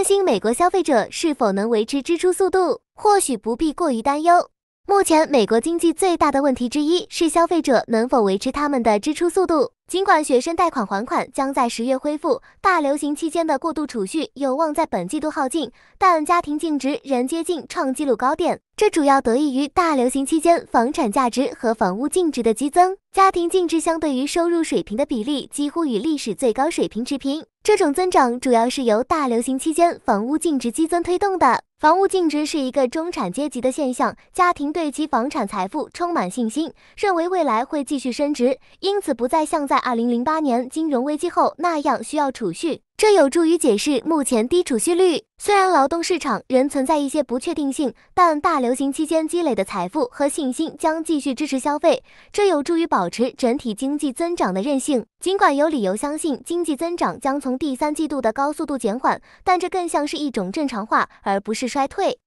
担心美国消费者是否能维持支出速度，或许不必过于担忧。目前美国经济最大的问题之一是消费者能否维持他们的支出速度。尽管学生贷款还款将在十月恢复，大流行期间的过度储蓄有望在本季度耗尽，但家庭净值仍接近创纪录高点。这主要得益于大流行期间房产价值和房屋净值的激增。家庭净值相对于收入水平的比例几乎与历史最高水平持平。这种增长主要是由大流行期间房屋净值激增推动的。房屋净值是一个中产阶级的现象，家庭对其房产财富充满信心，认为未来会继续升值，因此不再像在2008年金融危机后那样需要储蓄。这有助于解释目前低储蓄率。虽然劳动市场仍存在一些不确定性，但大流行期间积累的财富和信心将继续支持消费，这有助于保持整体经济增长的韧性。尽管有理由相信经济增长将从第三季度的高速度减缓，但这更像是一种正常化，而不是。衰退。